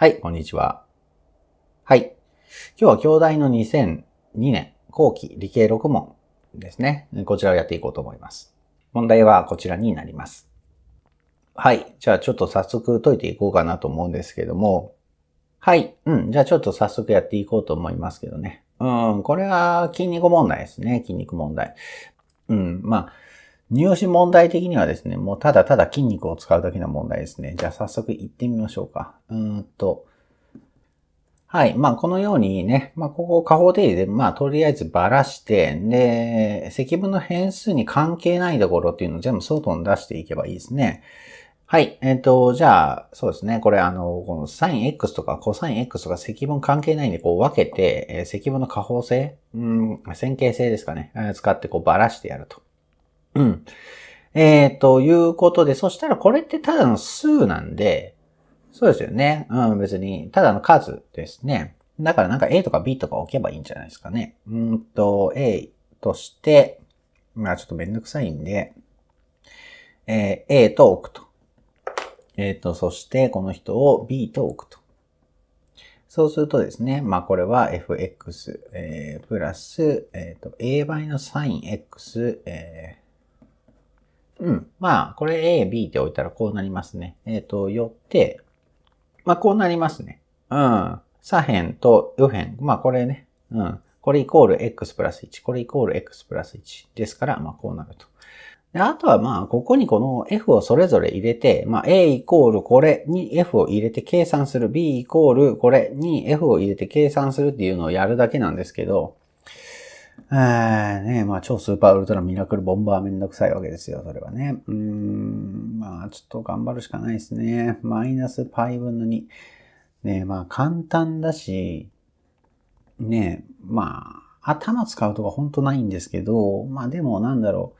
はい、こんにちは。はい。今日は京大の2002年後期理系6問ですね。こちらをやっていこうと思います。問題はこちらになります。はい。じゃあちょっと早速解いていこうかなと思うんですけども。はい。うん。じゃあちょっと早速やっていこうと思いますけどね。うん。これは筋肉問題ですね。筋肉問題。うん。まあ、入試問題的にはですね、もうただただ筋肉を使うだけの問題ですね。じゃあ早速行ってみましょうか。うーんと。はい。まあ、このようにね、まあ、ここを下方定理で、まあ、とりあえずばらして、で、積分の変数に関係ないところっていうのを全部外に出していけばいいですね。はい。えっ、ー、と、じゃあ、そうですね。これ、あの、この sinx とか c o s i n x とか積分関係ないんで、こう分けて、えー、積分の下方性、うん、線形性ですかね。使ってこうばらしてやると。うん。えー、ということで、そしたらこれってただの数なんで、そうですよね。うん、別に、ただの数ですね。だからなんか A とか B とか置けばいいんじゃないですかね。うんと、A として、まあちょっとめんどくさいんで、えー、A と置くと。えっ、ー、と、そしてこの人を B と置くと。そうするとですね、まあこれは fx、えー、プラス、えっ、ー、と、a 倍の sinx、えうん。まあ、これ A、B って置いたらこうなりますね。えっ、ー、と、よって、まあ、こうなりますね。うん。左辺と右辺。まあ、これね。うん。これイコール x プラス1。これイコール x プラス1。ですから、まあ、こうなると。で、あとはまあ、ここにこの f をそれぞれ入れて、まあ、a イコールこれに f を入れて計算する、b イコールこれに f を入れて計算するっていうのをやるだけなんですけど、ええねまあ、超スーパーウルトラミラクルボンバーめんどくさいわけですよ、それはね。うーん、まあ、ちょっと頑張るしかないですね。マイナスパイ分の2。ねまあ、簡単だし、ねまあ、頭使うとかほんとないんですけど、まあでもなんだろ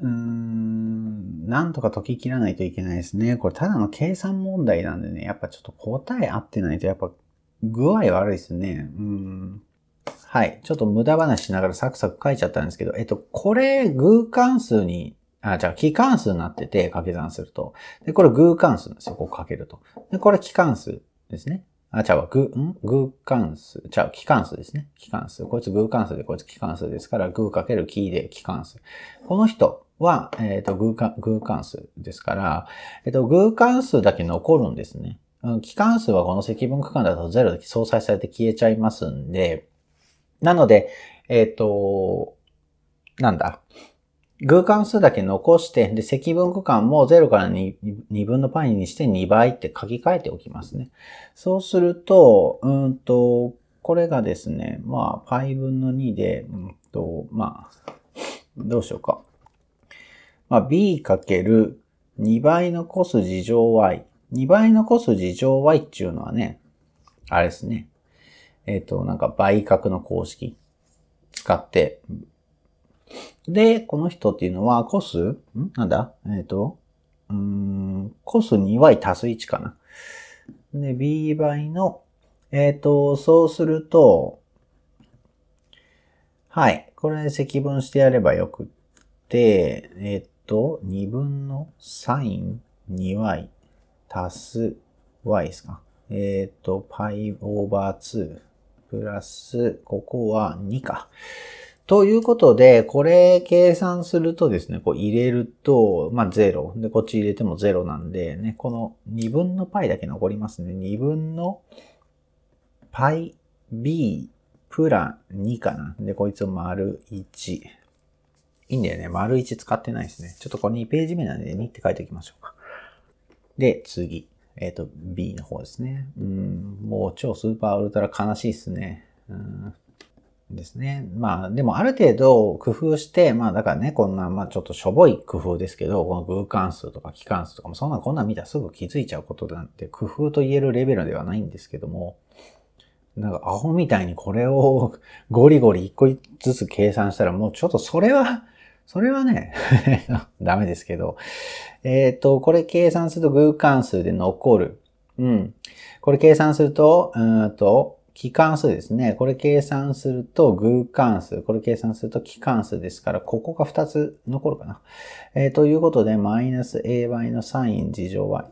う。うーん、なんとか解き切らないといけないですね。これただの計算問題なんでね、やっぱちょっと答え合ってないと、やっぱ具合悪いですね。うん。はい。ちょっと無駄話しながらサクサク書いちゃったんですけど、えっと、これ、偶関数に、あ、じゃあ、期関数になってて、掛け算すると。で、これ偶関数なんですよ。こうかけると。で、これ期関数ですね。あ、ちゃう、偶、ん偶関数。ちゃう、期関数ですね。期関数。こいつ偶関数で、こいつ期関数ですから、偶かける期で期関数。この人は、えっ、ー、と、偶関、偶関数ですから、えっ、ー、と、偶関数だけ残るんですね。うん、期関数はこの積分区間だと0で相殺されて消えちゃいますんで、なので、えっ、ー、と、なんだ。偶関数だけ残して、で、積分区間も0から 2, 2分の π にして2倍って書き換えておきますね。そうすると、うんと、これがですね、まあ、π 分の2で、うんと、まあ、どうしようか。まあ、b かける2倍のコス事乗 y。2倍のコス事乗 y っていうのはね、あれですね。えっ、ー、と、なんか倍角の公式使って、で、この人っていうのはコス、んなんだえっ、ー、と、うん、コス 2y 足す1かな。で、b 倍の、えっ、ー、と、そうすると、はい。これ積分してやればよくって、えっ、と、2分のサイン 2y 足す y ですか。えっ、ー、と、パイオーバー2プラス、ここは2か。ということで、これ計算するとですね、こう入れると、まあ0。で、こっち入れても0なんで、ね、この2分の π だけ残りますね。2分の πb プラン2かな。で、こいつを丸1。いいんだよね。丸1使ってないですね。ちょっとこれ2ページ目なんで2って書いておきましょうか。で、次。えっ、ー、と、B の方ですね。うん、もう超スーパーウルトラ悲しいっすね。うんですね。まあ、でもある程度工夫して、まあだからね、こんな、まあちょっとしょぼい工夫ですけど、この偶関数とか期関数とかも、そんなこんなん見たらすぐ気づいちゃうことなんて、工夫と言えるレベルではないんですけども、なんかアホみたいにこれをゴリゴリ一個ずつ計算したら、もうちょっとそれはそれはね ダメですけど、えっ、ー、と、これ計算すると偶関数で残る。うん。これ計算すると、うんと、期間数ですね。これ計算すると偶関数。これ計算すると期間数ですから、ここが2つ残るかな。えー、ということで、マイナス ay のサイン事乗 y。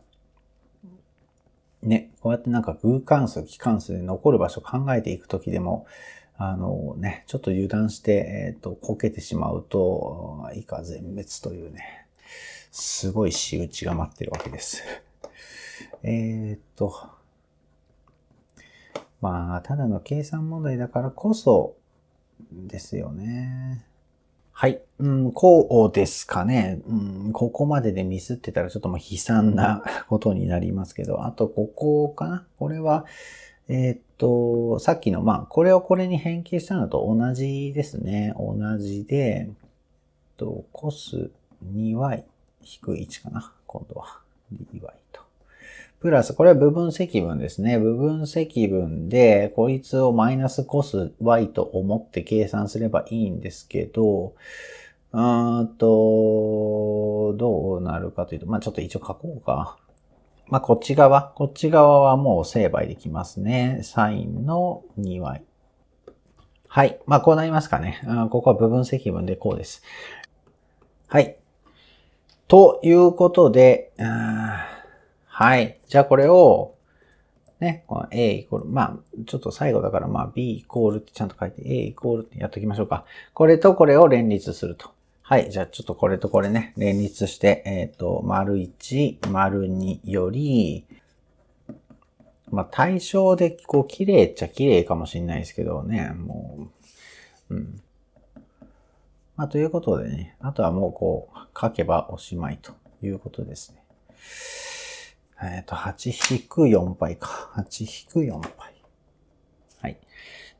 ね、こうやってなんか偶関数、期間数で残る場所考えていくときでも、あのね、ちょっと油断して、えっ、ー、と、こけてしまうと、以下全滅というね、すごい仕打ちが待ってるわけです。えっと、まあ、ただの計算問題だからこそ、ですよね。はい。うん、こうですかね。うん、ここまででミスってたらちょっともう悲惨なことになりますけど、あとここかなこれは、えー、っと、さっきの、まあ、これをこれに変形したのと同じですね。同じで、えっと、コス 2y-1 かな。今度は dy と。プラス、これは部分積分ですね。部分積分で、こいつをマイナスコス y と思って計算すればいいんですけど、うんと、どうなるかというと、まあ、ちょっと一応書こうか。まあ、こっち側。こっち側はもう成敗できますね。サインの2倍。はい。まあ、こうなりますかね。ここは部分積分でこうです。はい。ということで、はい。じゃあこれを、ね、この A イコール、まあ、ちょっと最後だから、まあ、B イコールってちゃんと書いて、A イコールってやっときましょうか。これとこれを連立すると。はい。じゃあ、ちょっとこれとこれね、連立して、えっ、ー、と、丸1、丸2より、まあ、対象で、こう、綺麗っちゃ綺麗かもしんないですけどね、もう、うん。まあ、ということでね、あとはもう、こう、書けばおしまいということですね。えっ、ー、と、8-4倍か。8-4倍。はい。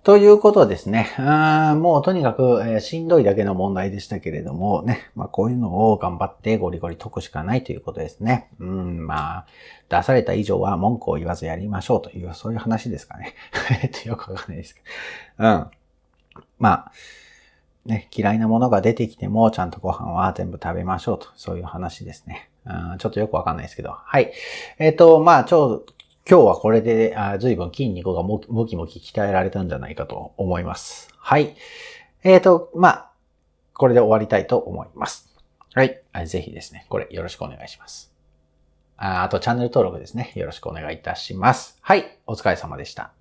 ということですね。あもうとにかく、えー、しんどいだけの問題でしたけれどもね。まあこういうのを頑張ってゴリゴリ解くしかないということですね。うん、まあ、出された以上は文句を言わずやりましょうという、そういう話ですかね。と、よくわかんないですけど。うん。まあ、ね、嫌いなものが出てきてもちゃんとご飯は全部食べましょうと、そういう話ですね。うん、ちょっとよくわかんないですけど。はい。えっ、ー、と、まあ、超今日はこれで、あ随分筋肉がもきもき鍛えられたんじゃないかと思います。はい。えっ、ー、と、まあ、これで終わりたいと思います。はい。ぜひですね、これよろしくお願いします。ああと、チャンネル登録ですね。よろしくお願いいたします。はい。お疲れ様でした。